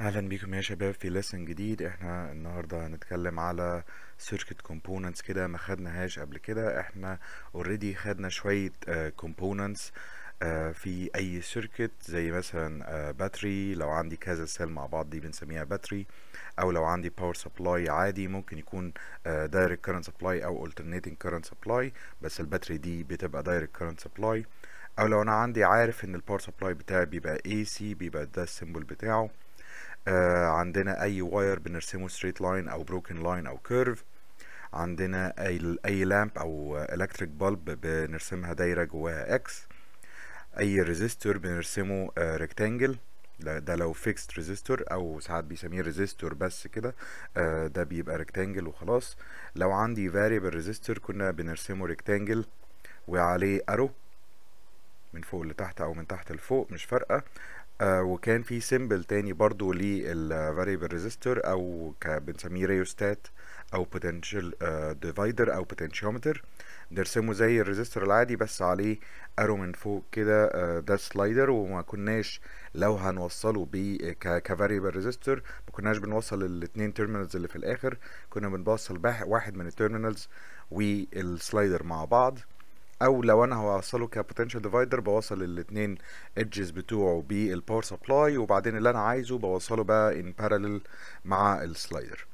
اهلا بيكم يا شباب في لسن جديد احنا النهارده هنتكلم على سيركت كومبوننتس كده ما خدناهاش قبل كده احنا اوريدي خدنا شويه كومبوننتس آه، آه، في اي سيركت زي مثلا باتري آه، لو عندي كذا سيل مع بعض دي بنسميها باتري او لو عندي باور سبلاي عادي ممكن يكون دايركت كارنت سبلاي او alternating كارنت سبلاي بس الباتري دي بتبقى دايركت كارنت سبلاي او لو انا عندي عارف ان الباور سبلاي بتاعي بيبقى اي سي بيبقى ده السيمبل بتاعه آه، عندنا اي واير بنرسمه ستريت لاين او بروكن لاين او كيرف عندنا اي اي لامب او الكتريك بلب بنرسمها دايره جواها اكس اي ريزيستور بنرسمه ريكتانجل آه، ده لو فيكست ريزيستور او ساعات بيسميه ريزيستور بس كده آه، ده بيبقى ريكتانجل وخلاص لو عندي فاريبل ريزيستور كنا بنرسمه ريكتانجل وعليه ارو من فوق لتحت او من تحت لفوق مش فارقه آه، وكان في سيمبل تاني برضو للفاريبل ريزيستور او بنسميه ريوستات او بوتنشال آه، ديفايدر او بوتنشيومتر نرسمه زي الريزيستور العادي بس عليه ارو من فوق كده آه، ده سلايدر وما كناش لو هنوصله ب كفاريبل ريزيستور ما كناش بنوصل الاثنين تيرمينالز اللي في الاخر كنا بنوصل واحد من التيرمينالز والسلايدر مع بعض او لو انا هوصله كبوتنشال ديفايدر بوصل الاثنين ايدجز بتوعه بالباور سبلاي وبعدين اللي انا عايزه بوصله بقى ان بارالل مع السلايدر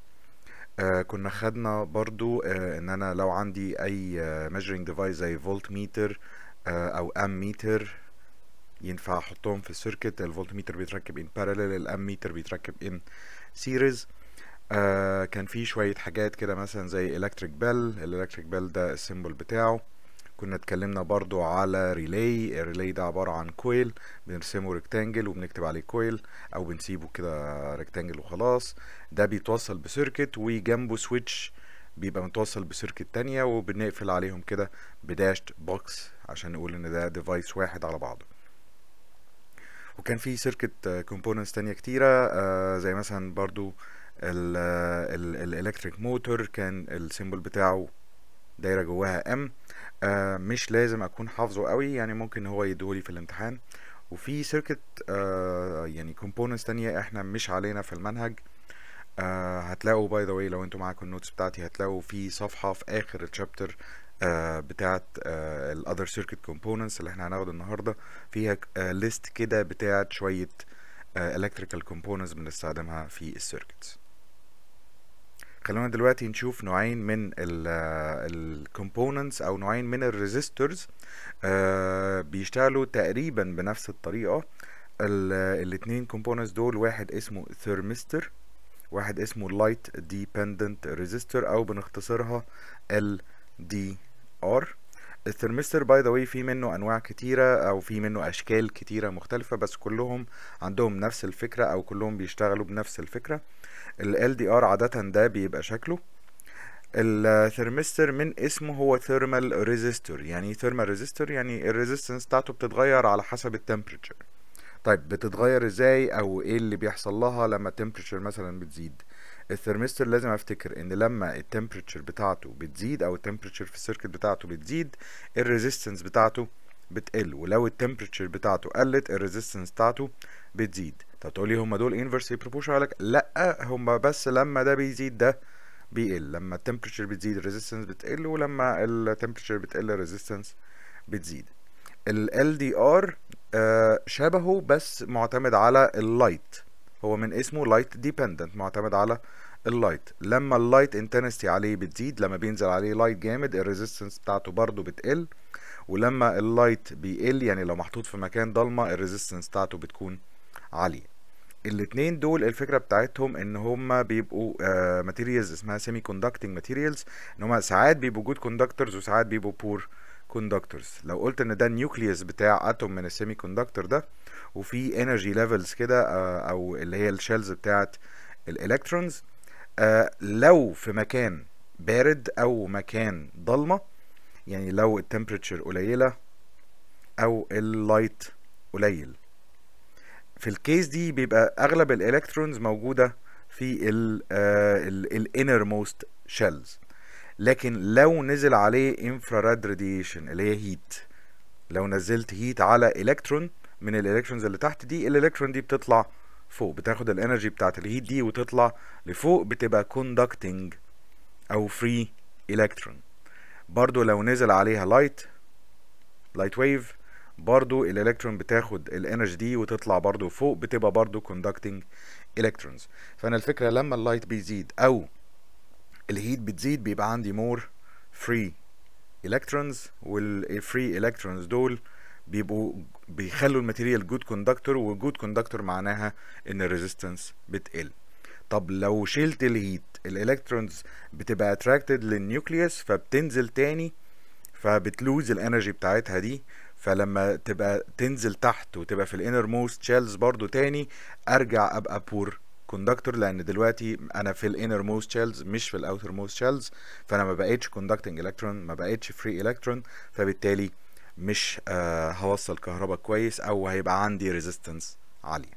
آه كنا خدنا برضو آه ان انا لو عندي اي ميجرنج آه، ديفايس زي فولت ميتر آه، او ام ميتر ينفع احطهم في السيركت الفولت ميتر بيتركب ان بارالل الام ميتر بيتركب ان سيريز آه كان في شويه حاجات كده مثلا زي الكتريك بيل الالكتريك بيل ده السيمبل بتاعه كنا اتكلمنا برضو على ريلي الريلي ده عبارة عن كويل بنرسمه ريكتانجل وبنكتب عليه كويل او بنسيبه كده ريكتانجل وخلاص ده بيتوصل بسيركت وجنبه سويتش بيبقى متوصل بسيركت تانية وبنقفل عليهم كده بداشت بوكس عشان نقول ان ده ديفايس واحد على بعضه وكان في سيركت كومبوننتس تانية كتيرة آه، زي مثلا برضو الالكتريك موتور كان السيمبل بتاعه دايرة جواها ام آه، مش لازم اكون حافظه قوي يعني ممكن هو يدولي في الامتحان وفي سيركت آه، يعني كومبوننتس تانية احنا مش علينا في المنهج آه، هتلاقوا باي ذا واي لو انتوا معاكم النوتس بتاعتي هتلاقوا في صفحه في اخر التشابتر بتاعت الاذر سيركت كومبوننتس اللي احنا هناخده النهارده فيها ليست كده بتاعت شويه الكتريكال كومبوننتس بنستخدمها في السيركتس خلونا دلوقتي نشوف نوعين من الكومبوننتس او نوعين من الريزيستورز آه، بيشتغلوا تقريبا بنفس الطريقه الاثنين كومبوننتس دول واحد اسمه ثيرمستر واحد اسمه لايت ديبندنت ريزيستور او بنختصرها ال دي ار الثيرمستر باي ذا واي في منه انواع كتيره او في منه اشكال كتيره مختلفه بس كلهم عندهم نفس الفكره او كلهم بيشتغلوا بنفس الفكره ال LDR عادة ده بيبقى شكله الثرمستر من اسمه هو ثيرمال ريزيستور يعني ايه ثيرمال ريزيستور يعني الريزيستنس بتاعته بتتغير على حسب التمبريتشر طيب بتتغير ازاي او ايه اللي بيحصل لها لما التمبريتشر مثلا بتزيد الثرمستر لازم افتكر ان لما التمبريتشر بتاعته بتزيد او التمبريتشر في السيركت بتاعته بتزيد الريزيستنس بتاعته بتقل ولو التمبريتشر بتاعته قلت الريزيستنس بتاعته بتزيد طب تقول لي هم دول انفرس بروبوشنال لك لا هم بس لما ده بيزيد ده بيقل لما التمبريتشر بتزيد الريزستنس بتقل ولما التمبريتشر بتقل الريزستنس بتزيد ال LDR آه، شبهه بس معتمد على اللايت هو من اسمه لايت ديبندنت معتمد على اللايت لما اللايت انتنستي عليه بتزيد لما بينزل عليه لايت جامد الريزستنس بتاعته برضه بتقل ولما اللايت بيقل يعني لو محطوط في مكان ضلمه الريزيستنس بتاعته بتكون عاليه الاثنين دول الفكره بتاعتهم ان هم بيبقوا ماتيريالز آه، uh, اسمها سيمي كوندكتنج ماتيريالز ان هم ساعات بيبقوا جود كوندكتورز وساعات بيبقوا بور كوندكتورز لو قلت ان ده النيوكليوس بتاع اتوم من السيمي كوندكتور ده وفي انرجي ليفلز كده آه، او اللي هي الشيلز بتاعت الالكترونز آه، uh, لو في مكان بارد او مكان ضلمه يعني لو التمبريتشر قليله او اللايت قليل في الكيس دي بيبقى اغلب الالكترونز موجوده في الانر موست شيلز لكن لو نزل عليه انفراريد راديشن اللي هي هيت لو نزلت هيت على الكترون من الالكترونز اللي تحت دي الالكترون دي بتطلع فوق بتاخد الانرجي بتاعت الهيت دي وتطلع لفوق بتبقى كوندكتنج او فري الكترون برضو لو نزل عليها لايت لايت ويف برضو الالكترون بتاخد الانرجي دي وتطلع برضو فوق بتبقى برضو conducting electrons فانا الفكره لما اللايت بيزيد او الهيت بتزيد بيبقى عندي مور فري الكترونز والفري الكترونز دول بيبقوا بيخلوا الماتيريال جود كوندكتور وجود كوندكتور معناها ان الريزيستنس بتقل طب لو شلت الهيت الالكترونز بتبقى اتراكتد للنيوكليوس فبتنزل تاني فبتلوز الانرجي بتاعتها دي فلما تبقى تنزل تحت وتبقى في الانر موست شيلز برضو تاني ارجع ابقى بور كوندكتور لان دلوقتي انا في الانر موست شيلز مش في الاوتر موست شيلز فانا ما بقتش كوندكتنج الكترون ما بقتش فري الكترون فبالتالي مش آه هوصل كهرباء كويس او هيبقى عندي ريزيستنس عاليه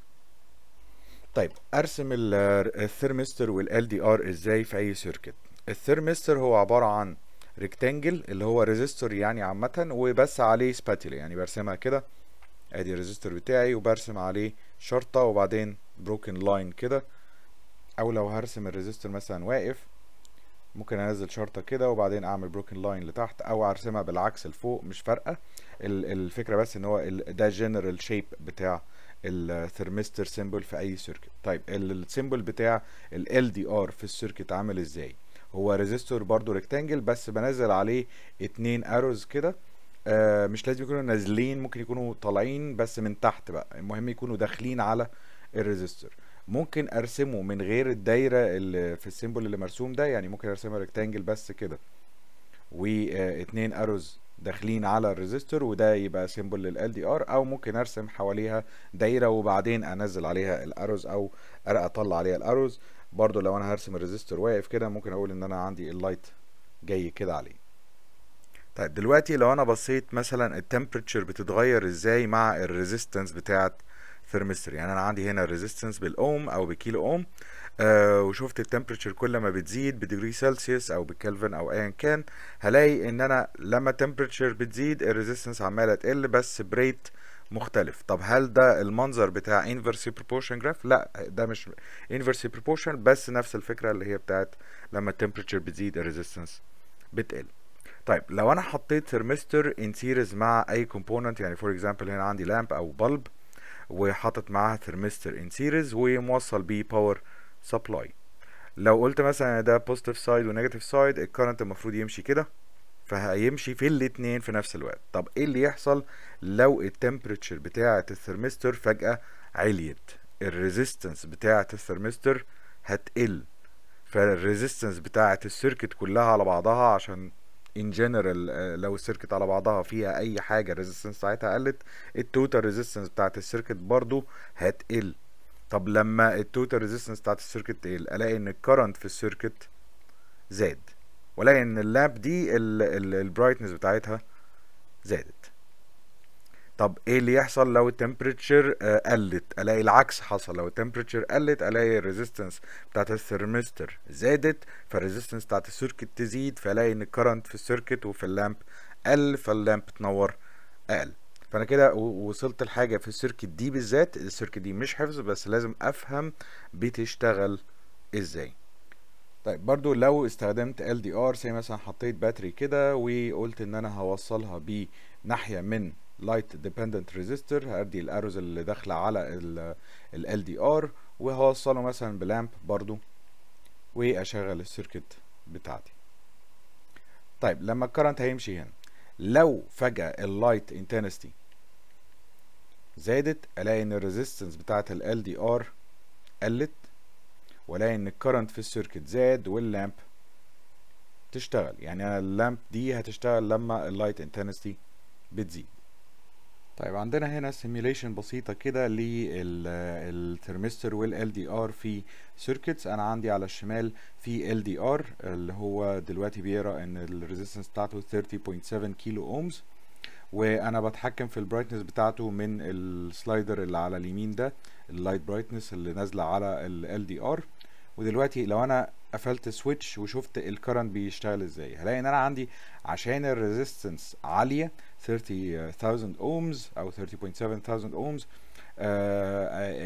طيب ارسم آه، الثيرمستر والال دي ار ازاي في اي سيركت الثيرمستر هو عباره عن ريكتانجل اللي هو ريزيستور يعني عامه وبس عليه سباتيلا يعني برسمها كده ادي الريزيستور بتاعي وبرسم عليه شرطه وبعدين بروكن لاين كده او لو هرسم الريزيستور مثلا واقف ممكن انزل شرطه كده وبعدين اعمل بروكن لاين لتحت او ارسمها بالعكس لفوق مش فارقه الفكره بس ان هو ده جنرال شيب بتاع الثرمستر سيمبل في اي سيركت طيب السيمبل بتاع ال LDR في السيركت عامل ازاي هو ريزيستور برضو ريكتانجل بس بنزل عليه اتنين اروز كده آه، مش لازم يكونوا نازلين ممكن يكونوا طالعين بس من تحت بقى المهم يكونوا داخلين على الريزيستور ممكن ارسمه من غير الدايره اللي في السيمبل اللي مرسوم ده يعني ممكن ارسمها ريكتانجل بس كده واتنين آه، اروز داخلين على الريزيستور وده يبقى سيمبل للال دي ار او ممكن ارسم حواليها دايره وبعدين انزل عليها الاروز او اطلع عليها الاروز برضو لو انا هرسم الريزستور واقف كده ممكن اقول ان انا عندي اللايت جاي كده عليه طيب دلوقتي لو انا بصيت مثلا التمبرتشر بتتغير ازاي مع الريزيستنس بتاعت ثيرمستر يعني انا عندي هنا الريزيستنس بالاوم او بكيلو اوم آه وشفت التمبرتشر كل ما بتزيد بديجري سلسيوس او بكلفن او ايا كان هلاقي ان انا لما التمبرتشر بتزيد الريزيستنس عماله تقل بس بريت مختلف طب هل ده المنظر بتاع inverse proportion graph لا ده مش inverse proportion بس نفس الفكره اللي هي بتاعت لما temperature بتزيد resistance بتقل طيب لو انا حطيت ثرمستر ان سيريز مع اي كومبوننت يعني فور اكزامبل هنا عندي لامب او بلب وحاطط معاها ثرمستر ان سيريز وموصل بيه باور سبلاي لو قلت مثلا ده بوزيتيف سايد ونيجاتيف سايد الكرنت المفروض يمشي كده فهيمشي في الاتنين في نفس الوقت طب ايه اللي يحصل لو التمبريتشر بتاعة الثرمستر فجأة عليت الريزيستنس بتاعة الثرمستر هتقل فالريزيستنس بتاعة السيركت كلها على بعضها عشان ان آه، جنرال لو السيركت على بعضها فيها اي حاجه الريزيستنس ساعتها قلت التوتال ريزيستنس بتاعت السيركت برضو هتقل طب لما التوتال ريزيستنس بتاعت السيركت تقل الاقي ان الكرنت في السيركت زاد ولاقي ان اللاب دي البرايتنس بتاعتها زادت طب ايه اللي يحصل لو التمبريتشر آه، قلت الاقي العكس حصل لو التمبريتشر قلت الاقي الريزيستنس بتاعت الثرمستر زادت فالريزيستنس بتاعت السيركت تزيد فالاقي ان الكرنت في السيركت وفي اللامب قل فاللامب تنور اقل فانا كده وصلت لحاجه في السيركت دي بالذات السيركت دي مش حفظ بس لازم افهم بتشتغل ازاي طيب برضو لو استخدمت LDR زي مثلا حطيت باتري كده وقلت ان انا هوصلها بناحية من لايت ديبندنت resistor هادي الاروز اللي داخله على ال LDR وهوصله مثلا بلامب برضو واشغل السيركت بتاعتي طيب لما الكرنت هيمشي هنا لو فجأة اللايت انتنستي زادت الاقي ان الريزيستنس بتاعت ال LDR قلت والاقي ان الكرنت في السيركت زاد واللامب تشتغل يعني انا اللامب دي هتشتغل لما اللايت انتنستي بتزيد طيب عندنا هنا سيميليشن بسيطه كده للترمستر والال دي ار في سيركتس انا عندي على الشمال في ال دي ار اللي هو دلوقتي بيقرا ان الريزيستنس بتاعته 30.7 كيلو اومز وانا بتحكم في البرايتنس بتاعته من السلايدر اللي على اليمين ده اللايت برايتنس اللي نازله على ال دي ار ودلوقتي لو انا قفلت سويتش وشفت الكرنت بيشتغل ازاي هلاقي ان انا عندي عشان الريزيستنس عاليه 30000 اومز او 30.7000 اومز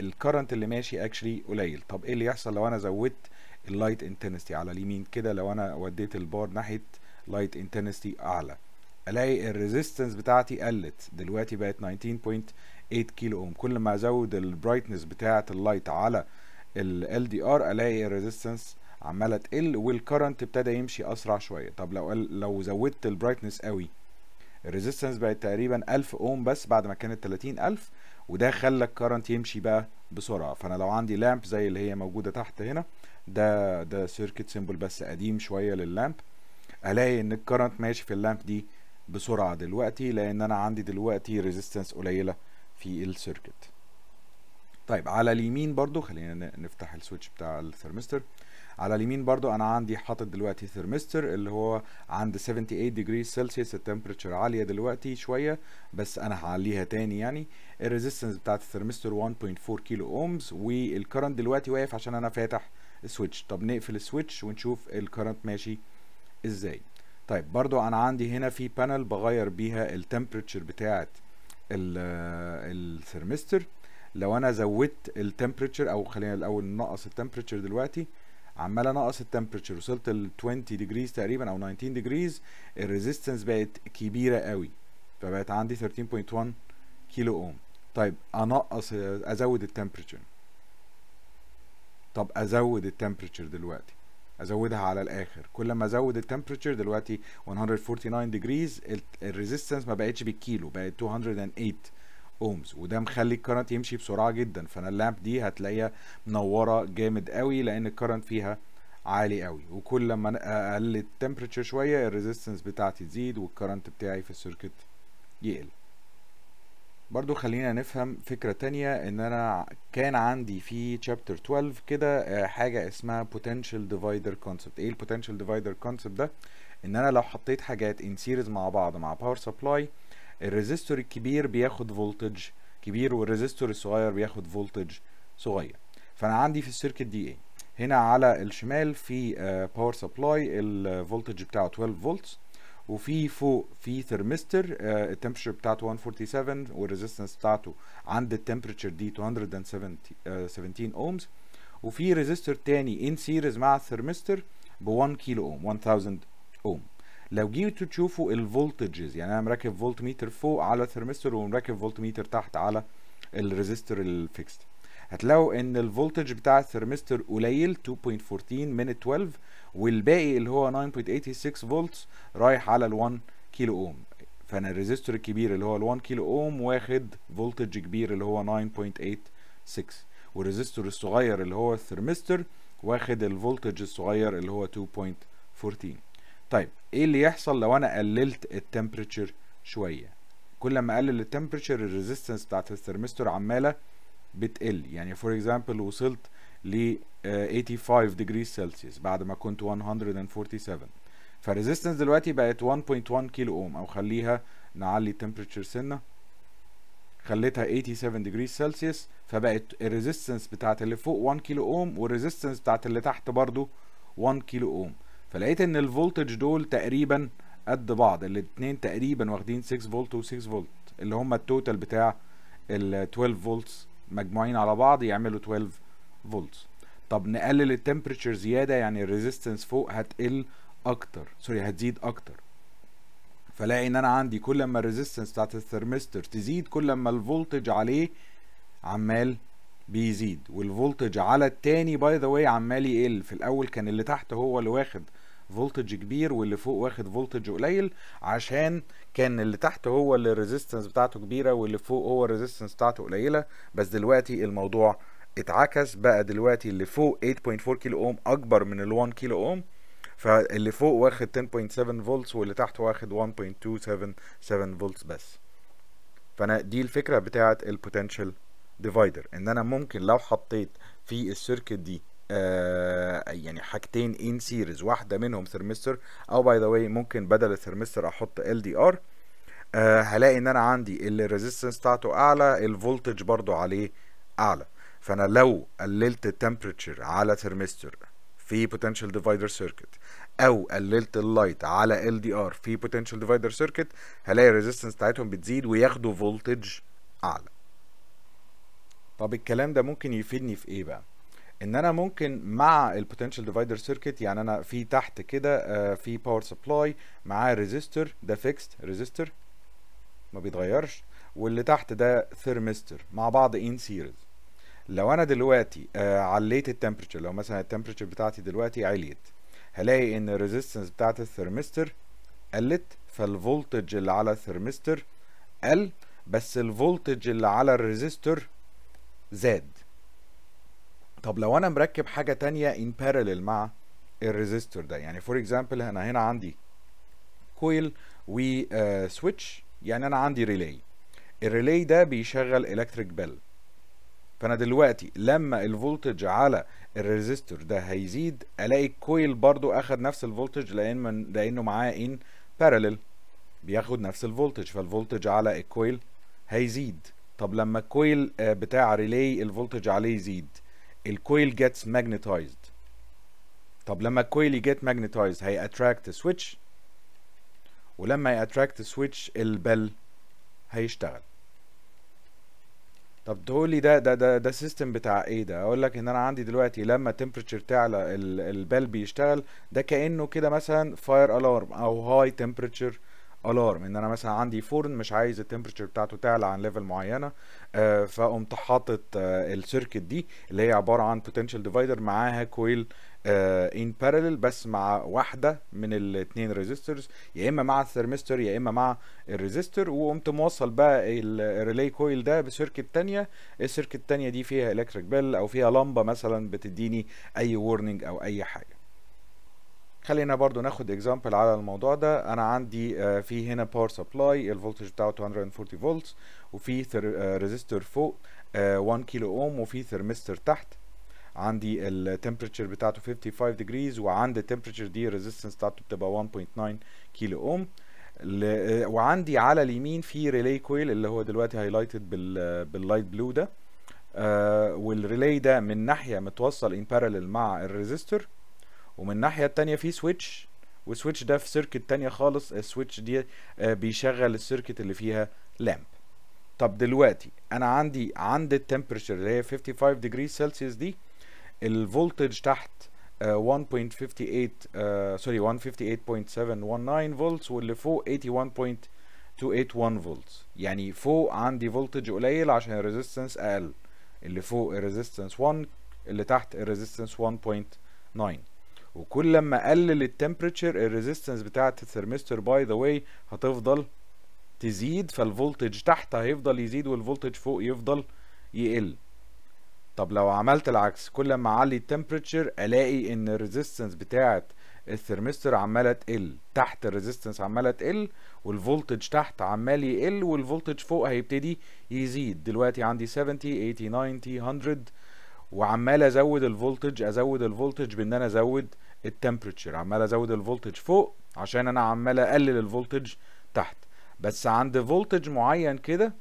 الكرنت اللي ماشي اكشلي قليل طب ايه اللي يحصل لو انا زودت اللايت انتنستي على اليمين كده لو انا وديت البار ناحيه لايت انتنستي اعلى الاقي الريزيستنس بتاعتي قلت دلوقتي بقت 19.8 كيلو اوم كل ما ازود البرايتنس بتاعه اللايت على ال LDR الاقي الريزيستنس عماله تقل والكرنت ابتدى يمشي اسرع شويه طب لو لو زودت البرايتنس قوي الريزيستنس بقت تقريبا 1000 اوم بس بعد ما كانت 30000 وده خلى الكرنت يمشي بقى بسرعه فانا لو عندي لامب زي اللي هي موجوده تحت هنا ده ده سيركت سيمبل بس قديم شويه لللامب الاقي ان الكرنت ماشي في اللامب دي بسرعه دلوقتي لان انا عندي دلوقتي ريزيستنس قليله في السيركت طيب على اليمين برضو خلينا نفتح السويتش بتاع الثرمستر على اليمين برضو انا عندي حاطط دلوقتي ثرمستر اللي هو عند 78 ديجري سلسيوس التمبريتشر عاليه دلوقتي شويه بس انا هعليها تاني يعني الريزيستنس بتاعت الثرمستر 1.4 كيلو اومز والكرنت دلوقتي واقف عشان انا فاتح السويتش طب نقفل السويتش ونشوف الكرنت ماشي ازاي طيب برضو انا عندي هنا في بانل بغير بيها التمبريتشر بتاعت الثرمستر لو انا زودت التمبريتشر او خلينا الاول نقص التمبريتشر دلوقتي عمال انقص التمبريتشر وصلت ل 20 ديجريز تقريبا او 19 ديجريز الريزيستنس بقت كبيره قوي فبقت عندي 13.1 كيلو اوم طيب انقص ازود التمبريتشر طب ازود التمبريتشر دلوقتي ازودها على الاخر كل ما ازود التمبريتشر دلوقتي 149 ديجريز الريزيستنس ما بقتش بالكيلو بقت 208 اومز وده مخلي الكرنت يمشي بسرعه جدا فانا اللامب دي هتلاقيها منوره جامد قوي لان الكرنت فيها عالي قوي وكل لما اقل التمبريتشر شويه الريزيستنس بتاعتي تزيد والكرنت بتاعي في السيركت يقل برضو خلينا نفهم فكرة تانية ان انا كان عندي في chapter 12 كده آه، حاجة اسمها potential divider concept ايه potential divider concept ده ان انا لو حطيت حاجات in series مع بعض مع power supply الريزستور الكبير بياخد فولتج كبير والريزستور الصغير بياخد فولتج صغير فانا عندي في السيركت دي ايه هنا على الشمال في باور آه، سبلاي الفولتج بتاعه 12 فولت وفي فوق في ثرمستر التمبشر بتاعته 147 والريزيستنس بتاعته عند التمبشر دي 217 اومز آه، وفي ريزيستور تاني ان سيريز مع الثرمستر ب 1 كيلو اوم 1000 اوم لو جيتوا تشوفوا الفولتجز يعني انا مركب فولت ميتر فوق على الثرمستور ومركب فولت ميتر تحت على الريزستور الفيكست هتلاقوا ان الفولتج بتاع الثرمستور قليل 2.14 من 12 والباقي اللي هو 9.86 فولت رايح على ال 1 كيلو اوم فانا الريزستور الكبير اللي هو ال 1 كيلو اوم واخد فولتج كبير اللي هو 9.86 والريزستور الصغير اللي هو الثرمستور واخد الفولتج الصغير اللي هو 2.14 طيب ايه اللي يحصل لو انا قللت التمبريتشر شويه كل ما اقلل التمبريتشر الريزيستنس بتاعت الثرمستور عماله بتقل يعني فور اكزامبل وصلت ل 85 ديجري سلسيوس بعد ما كنت 147 فالريزيستنس دلوقتي بقت 1.1 كيلو اوم او خليها نعلي التمبريتشر سنه خليتها 87 ديجري سلسيوس فبقت الريزيستنس بتاعت اللي فوق 1 كيلو اوم والريزيستنس بتاعت اللي تحت برضو 1 كيلو اوم فلقيت ان الفولتج دول تقريبا قد بعض الاتنين تقريبا واخدين 6 فولت و6 فولت اللي هم التوتال بتاع ال 12 فولت مجموعين على بعض يعملوا 12 فولت طب نقلل التمبريتشر زياده يعني الريزيستنس فوق هتقل اكتر سوري هتزيد اكتر فلاقي ان انا عندي كل ما الريزيستنس بتاعت الثرمستر تزيد كل ما الفولتج عليه عمال بيزيد والفولتج على التاني باي ذا واي عمال يقل في الاول كان اللي تحت هو اللي واخد فولتج كبير واللي فوق واخد فولتج قليل عشان كان اللي تحت هو اللي الريزيستنس بتاعته كبيره واللي فوق هو الريزيستنس بتاعته قليله بس دلوقتي الموضوع اتعكس بقى دلوقتي اللي فوق 8.4 كيلو اوم اكبر من ال 1 كيلو اوم فاللي فوق واخد 10.7 فولتس واللي تحت واخد 1.277 فولتس بس فانا دي الفكره بتاعه البوتنشال ديفايدر ان انا ممكن لو حطيت في السيركت دي آه يعني حاجتين ان سيريز واحده منهم ثرمستر او باي ذا واي ممكن بدل الثرمستر احط ال دي ار هلاقي ان انا عندي الريزيستنس بتاعته اعلى الفولتج برضو عليه اعلى فانا لو قللت التمبريتشر على ثرمستر في بوتنشال ديفايدر سيركت او قللت اللايت على ال دي ار في بوتنشال ديفايدر سيركت هلاقي الريزيستنس بتاعتهم بتزيد وياخدوا فولتج اعلى طب الكلام ده ممكن يفيدني في ايه بقى ان انا ممكن مع البوتنشال ديفايدر سيركت يعني انا في تحت كده آه، في باور سبلاي معاه ريزيستور ده فيكست ريزيستور ما بيتغيرش واللي تحت ده ثيرمستر مع بعض ان سيريز لو انا دلوقتي آه، عليت التمبريتشر لو مثلا التمبريتشر بتاعتي دلوقتي عليت هلاقي ان الريزيستنس بتاعت الثيرمستر قلت فالفولتج اللي على الثيرمستر قل بس الفولتج اللي على الريزيستور زاد طب لو انا مركب حاجه تانية in parallel مع الريزيستور ده يعني فور اكزامبل انا هنا عندي كويل وسويتش آه، يعني انا عندي ريلي الريلي ده بيشغل الكتريك بيل فانا دلوقتي لما الفولتج على الريزيستور ده هيزيد الاقي الكويل برضو اخد نفس الفولتج لان من لانه معاه ان بارلل بياخد نفس الفولتج فالفولتج على الكويل هيزيد طب لما الكويل آه، بتاع ريلي الفولتج عليه يزيد الكويل جيتس ماجنتايزد طب لما الكويل يجيت magnetized هي اتراكت سويتش ولما اتراكت سويتش البل هيشتغل طب تقول لي ده ده ده ده سيستم بتاع ايه ده اقول لك ان انا عندي دلوقتي لما تمبرتشر تعلى البل بيشتغل ده كانه كده مثلا فاير الارم او هاي تمبريتشر الارم ان انا مثلا عندي فرن مش عايز التمبرتشر بتاعته تعلى عن ليفل معينه آه، فقمت حاطط آه، السيركت دي اللي هي عباره عن بوتنشال ديفايدر معاها كويل ان بارلل بس مع واحده من الاثنين ريزيسترز يا اما مع الثرمستر يا اما مع الريزيستر وقمت موصل بقى الريلي كويل ده بسيركت تانية السيركت التانية دي فيها الكتريك بيل او فيها لمبه مثلا بتديني اي ورنينج او اي حاجه خلينا برضو ناخد اكزامبل على الموضوع ده انا عندي آه، في هنا باور سبلاي الفولتج بتاعه 240 فولت وفي ريزيستور آه، فوق 1 كيلو اوم وفي ثرمستر تحت عندي التمبرتشر بتاعته 55 ديجريز وعند التمبرتشر دي الريزيستنس بتاعته بتبقى 1.9 كيلو اوم وعندي على اليمين في ريلي كويل اللي هو دلوقتي هايلايتد باللايت بلو ده آه، والريلي ده من ناحيه متوصل ان مع الريزيستور ومن الناحيه التانية في سويتش والسويتش ده في سيركت تانية خالص السويتش دي آه، بيشغل السيركت اللي فيها لامب طب دلوقتي انا عندي عند التمبرشر اللي هي 55 ديجري سلسيوس دي الفولتج تحت 1.58 سوري 158.719 فولت واللي فوق 81.281 فولت يعني فوق عندي فولتج قليل عشان الريزيستنس اقل اللي فوق الريزيستنس 1 اللي تحت الريزيستنس 1.9 وكل لما اقلل التمبريتشر الريزيستنس بتاعه الثرمستر باي ذا واي هتفضل تزيد فالفولتج تحت هيفضل يزيد والفولتج فوق يفضل يقل طب لو عملت العكس كل لما اعلي التمبريتشر الاقي ان الريزيستنس بتاعه الثرمستر عماله تقل تحت الريزيستنس عماله تقل والفولتج تحت عمال يقل والفولتج فوق هيبتدي يزيد دلوقتي عندي 70 80 90 100 وعمال ازود الفولتج ازود الفولتج بان انا ازود التمبريتشر عمال ازود الفولتج فوق عشان انا عمال اقلل الفولتج تحت بس عند فولتج معين كده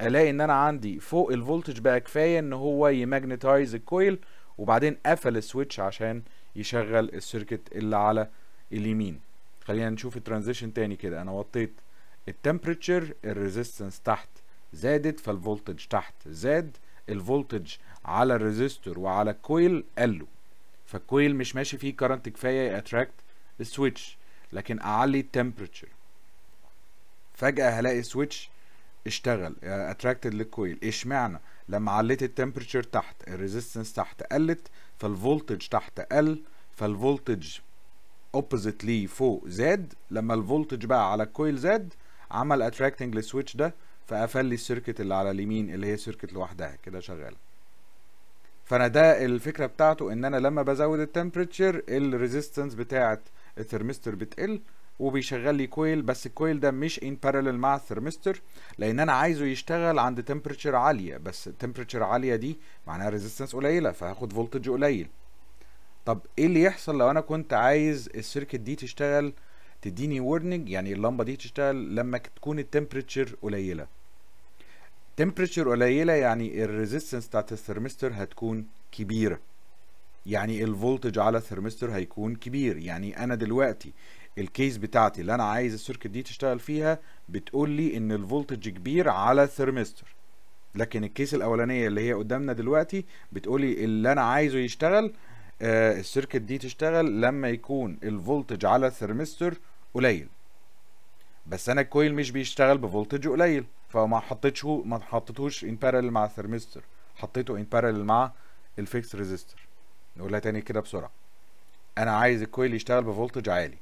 الاقي ان انا عندي فوق الفولتج بقى كفايه ان هو يماجنتايز الكويل وبعدين قفل السويتش عشان يشغل السيركت اللي على اليمين خلينا نشوف الترانزيشن تاني كده انا وطيت التمبريتشر الريزيستنس تحت زادت فالفولتج تحت زاد الفولتج على الريزيستور وعلى الكويل قلوا فالكويل مش ماشي فيه كرنت كفايه ياتراكت السويتش لكن اعلي التمبرتشر فجاه هلاقي السويتش اشتغل اتراكتد للكويل اشمعنى لما عليت التمبرتشر تحت الريزيستنس تحت قلت فالفولتج تحت قل فالفولتج اوبوزيت لي فوق زاد لما الفولتج بقى على الكويل زاد عمل اتراكتنج للسويتش ده فقفل لي السيركت اللي على اليمين اللي هي سيركت لوحدها كده شغاله فانا ده الفكره بتاعته ان انا لما بزود التمبريتشر الريزيستنس بتاعت الثرمستر بتقل وبيشغل لي كويل بس الكويل ده مش ان بارلل مع الثرمستر لان انا عايزه يشتغل عند تمبريتشر عاليه بس التمبريتشر عاليه دي معناها ريزيستنس قليله فهاخد فولتج قليل طب ايه اللي يحصل لو انا كنت عايز السيركت دي تشتغل تديني ورنج يعني اللمبه دي تشتغل لما تكون التمبريتشر قليله تمبريتشر قليله يعني الريزيستنس بتاعت الثرمستر هتكون كبيره يعني الفولتج على الثرمستر هيكون كبير يعني انا دلوقتي الكيس بتاعتي اللي انا عايز السيركت دي تشتغل فيها بتقول لي ان الفولتج كبير على الثرمستر لكن الكيس الاولانيه اللي هي قدامنا دلوقتي بتقول لي اللي انا عايزه يشتغل آه السيركت دي تشتغل لما يكون الفولتج على الثرمستر قليل بس انا الكويل مش بيشتغل بفولتج قليل فما حطيتش ما حطيتهوش ان بارلل مع الثرمستر حطيته ان بارلل مع الفيكس ريزيستر نقولها تاني كده بسرعه انا عايز الكويل يشتغل بفولتج عالي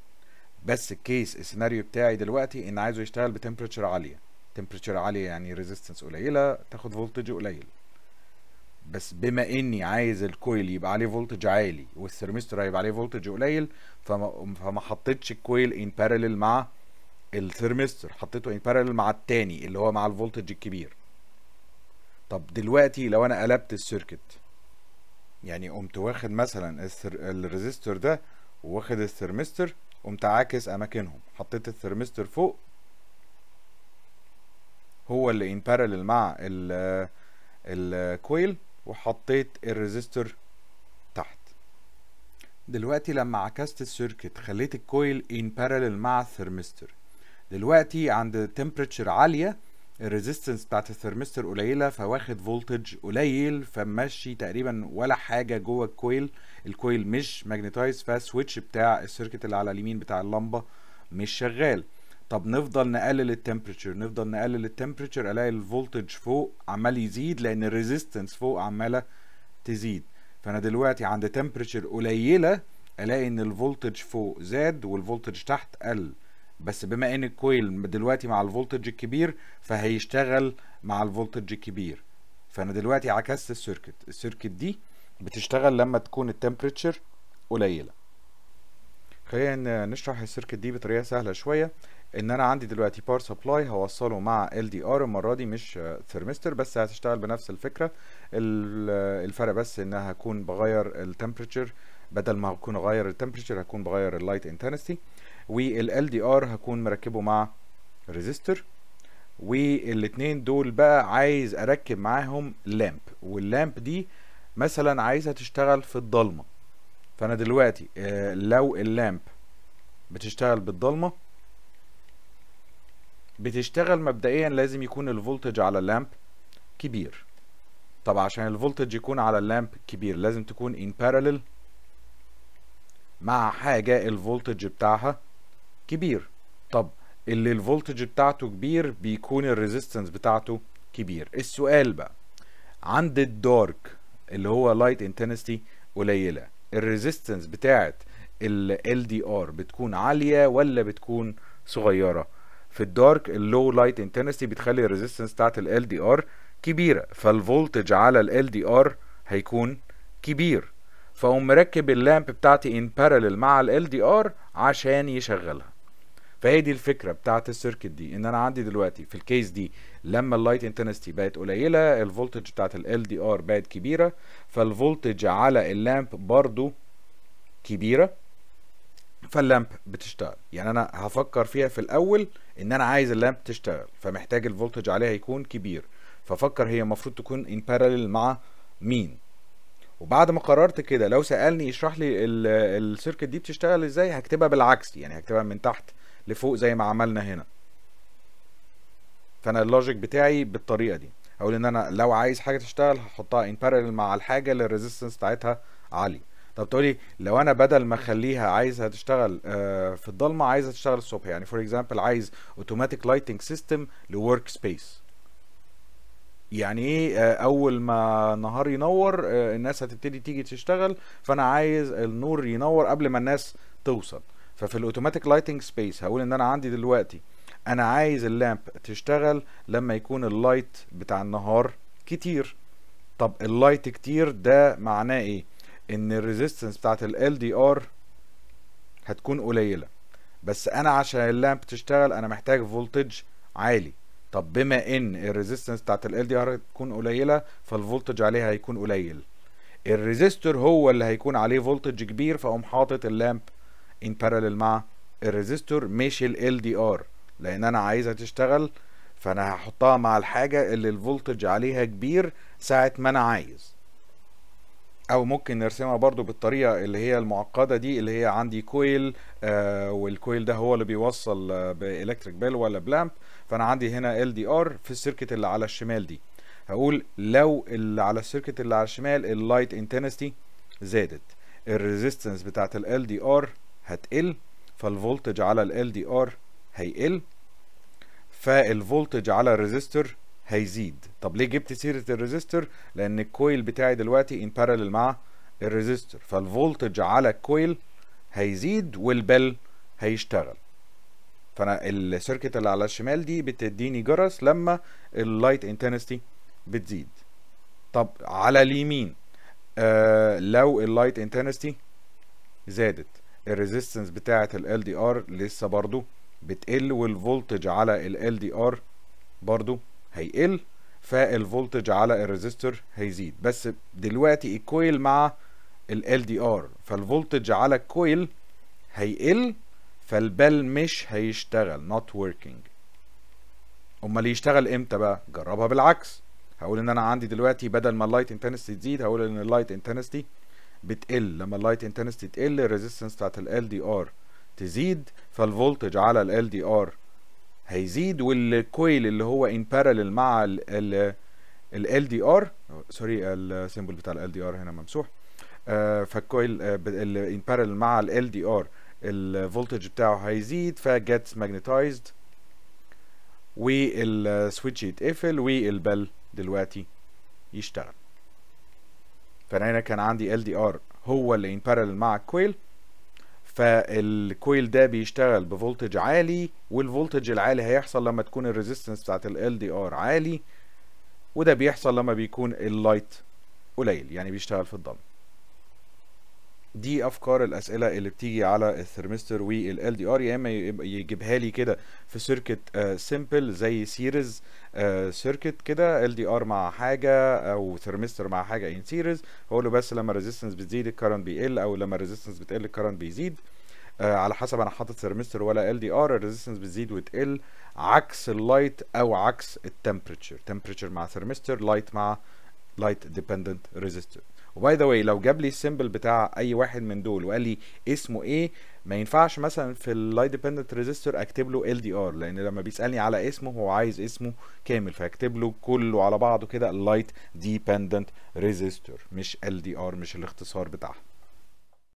بس الكيس السيناريو بتاعي دلوقتي ان عايزه يشتغل بتمبرتشر عاليه تمبرتشر عاليه يعني ريزيستنس قليله تاخد فولتج قليل بس بما اني عايز الكويل يبقى عليه فولتج عالي والثرمستر هيبقى عليه فولتج قليل فما فما حطيتش الكويل ان بارلل مع الثيرمستر حطيته ان بارلل مع التاني اللي هو مع الفولتج الكبير طب دلوقتي لو انا قلبت السيركت يعني قمت واخد مثلا الريزستور ده واخد الثيرمستر قمت عاكس اماكنهم حطيت الثيرمستر فوق هو اللي ان بارلل مع ال الكويل وحطيت الريزستور تحت دلوقتي لما عكست السيركت خليت الكويل ان بارلل مع الثيرمستر دلوقتي عند تمبريتشر عاليه الريزيستنس بتاعت الثرمستر قليله فواخد فولتج قليل فماشي تقريبا ولا حاجه جوه الكويل الكويل مش ماجنتايز فالسويتش بتاع السيركت اللي على اليمين بتاع اللمبه مش شغال طب نفضل نقلل التمبريتشر نفضل نقلل التمبريتشر الاقي الفولتج فوق عمال يزيد لان الريزيستنس فوق عماله تزيد فانا دلوقتي عند تمبريتشر قليله الاقي ان الفولتج فوق زاد والفولتج تحت قل بس بما ان الكويل دلوقتي مع الفولتج الكبير فهيشتغل مع الفولتج الكبير فانا دلوقتي عكست السيركت السيركت دي بتشتغل لما تكون التمبريتشر قليله خلينا نشرح السيركت دي بطريقه سهله شويه ان انا عندي دلوقتي باور سبلاي هوصله مع ال دي ار المره دي مش ثيرمستر بس هتشتغل بنفس الفكره الفرق بس ان هكون بغير التمبريتشر بدل ما هكون اغير التمبريتشر هكون بغير اللايت انتنسيتي والال دي ار هكون مركبه مع ريزيستور والاتنين دول بقى عايز اركب معاهم لامب واللامب دي مثلا عايزها تشتغل في الضلمه فانا دلوقتي آه، لو اللامب بتشتغل بالضلمه بتشتغل مبدئيا لازم يكون الفولتج على اللامب كبير طب عشان الفولتج يكون على اللامب كبير لازم تكون ان بارالل مع حاجه الفولتج بتاعها كبير طب اللي الفولتج بتاعته كبير بيكون الريزيستنس بتاعته كبير السؤال بقى عند الدارك اللي هو لايت انتنستي قليله الريزيستنس بتاعت ال دي ار بتكون عاليه ولا بتكون صغيره في الدارك اللو لايت انتنستي بتخلي الريزيستنس بتاعت ال دي ار كبيره فالفولتج على ال دي ار هيكون كبير فاقوم مركب اللامب بتاعتي ان بارلل مع ال دي ار عشان يشغلها فهي دي الفكره بتاعت السيركت دي ان انا عندي دلوقتي في الكيس دي لما اللايت انتنستي بقت قليله الفولتج بتاعت ال دي ار بقت كبيره فالفولتج على اللامب برضو كبيره فاللامب بتشتغل يعني انا هفكر فيها في الاول ان انا عايز اللامب تشتغل فمحتاج الفولتج عليها يكون كبير ففكر هي المفروض تكون ان بارلل مع مين وبعد ما قررت كده لو سالني اشرح لي السيركت دي بتشتغل ازاي هكتبها بالعكس يعني هكتبها من تحت لفوق زي ما عملنا هنا فانا اللوجيك بتاعي بالطريقه دي اقول ان انا لو عايز حاجه تشتغل هحطها ان بارلل مع الحاجه اللي الريزيستنس بتاعتها عالي طب تقولي لو انا بدل ما اخليها عايزها تشتغل آه، في الضلمه عايزها تشتغل الصبح يعني فور اكزامبل عايز اوتوماتيك لايتنج سيستم لورك سبيس يعني ايه آه، اول ما النهار ينور آه، الناس هتبتدي تيجي تشتغل فانا عايز النور ينور قبل ما الناس توصل ففي الاوتوماتيك لايتنج سبيس هقول ان انا عندي دلوقتي انا عايز اللامب تشتغل لما يكون اللايت بتاع النهار كتير طب اللايت كتير ده معناه ايه ان الريزيستنس بتاعت ال دي ار هتكون قليله بس انا عشان اللامب تشتغل انا محتاج فولتج عالي طب بما ان الريزيستنس بتاعت ال دي ار هتكون قليله فالفولتج عليها هيكون قليل الريزيستور هو اللي هيكون عليه فولتج كبير فاقوم حاطط اللامب ان باراليل مع الريزستور مش ال دي ار لان انا عايزها تشتغل فانا هحطها مع الحاجه اللي الفولتج عليها كبير ساعه ما انا عايز او ممكن نرسمها برضو بالطريقه اللي هي المعقده دي اللي هي عندي كويل آه والكويل ده هو اللي بيوصل آه بالكتريك بيل ولا بلامب فانا عندي هنا ال دي ار في السيركت اللي على الشمال دي هقول لو اللي على السيركت اللي على الشمال اللايت انتنستي زادت الريزيستنس بتاعت ال دي ار هتقل فالفولتج على ال دي ار هيقل فالفولتج على الريزستور هيزيد طب ليه جبت سيره الريزستور لان الكويل بتاعي دلوقتي ان بارالل مع الريزستور فالفولتج على الكويل هيزيد والبل هيشتغل فانا السيركت اللي على الشمال دي بتديني جرس لما اللايت انتنستي بتزيد طب على اليمين آه لو اللايت انتنستي زادت الريزيستنس بتاعه ال دي ار لسه برضو بتقل والفولتج على ال دي ار برضو هيقل فالفولتج على الريزيستور هيزيد بس دلوقتي الكويل مع ال دي ار فالفولتج على الكويل هيقل فالبل مش هيشتغل نوت وركينج امال يشتغل امتى بقى جربها بالعكس هقول ان انا عندي دلوقتي بدل ما اللايت انتنستي تزيد هقول ان اللايت انتنستي بتقل لما اللايت انتنسيتي تقل الريزيستنس بتاعت ال دي ار تزيد فالفولتج على ال دي ار هيزيد والكويل اللي هو ان بارلل مع ال ال دي ار سوري السيمبل بتاع ال دي ار هنا ممسوح آه، فالكويل اللي ان بارلل مع ال دي ار الفولتج بتاعه هيزيد فجيتس ماجنتايزد والسويتش يتقفل والبل دلوقتي يشتغل فانا كان عندي ال دي ار هو اللي ان بارلل مع الكويل فالكويل ده بيشتغل بفولتج عالي والفولتج العالي هيحصل لما تكون الريزيستنس بتاعت ال دي ار عالي وده بيحصل لما بيكون اللايت قليل يعني بيشتغل في الضلمه دي افكار الاسئله اللي بتيجي على الثرمستر والال دي ار يا اما يجيبها لي كده في سيركت سيمبل آه، زي سيريز سيركت آه، كده ال دي ار مع حاجه او ثرمستر مع حاجه ان سيريز اقول له بس لما الريزيستنس بتزيد الكرنت بيقل او لما الريزيستنس بتقل الكرنت بيزيد uh, على حسب انا حاطط ثرمستر ولا ال دي ار الريزيستنس بتزيد وتقل عكس اللايت او عكس التمبريتشر تمبريتشر مع ثرمستر لايت مع لايت ديبندنت ريزيستور وباي ذا واي لو جاب لي السيمبل بتاع اي واحد من دول وقال لي اسمه ايه ما ينفعش مثلا في اللاي ديبندنت ريزيستور اكتب له ال دي ار لان لما بيسالني على اسمه هو عايز اسمه كامل فاكتب له كله على بعضه كده اللايت ديبندنت ريزيستور مش ال دي ار مش الاختصار بتاعها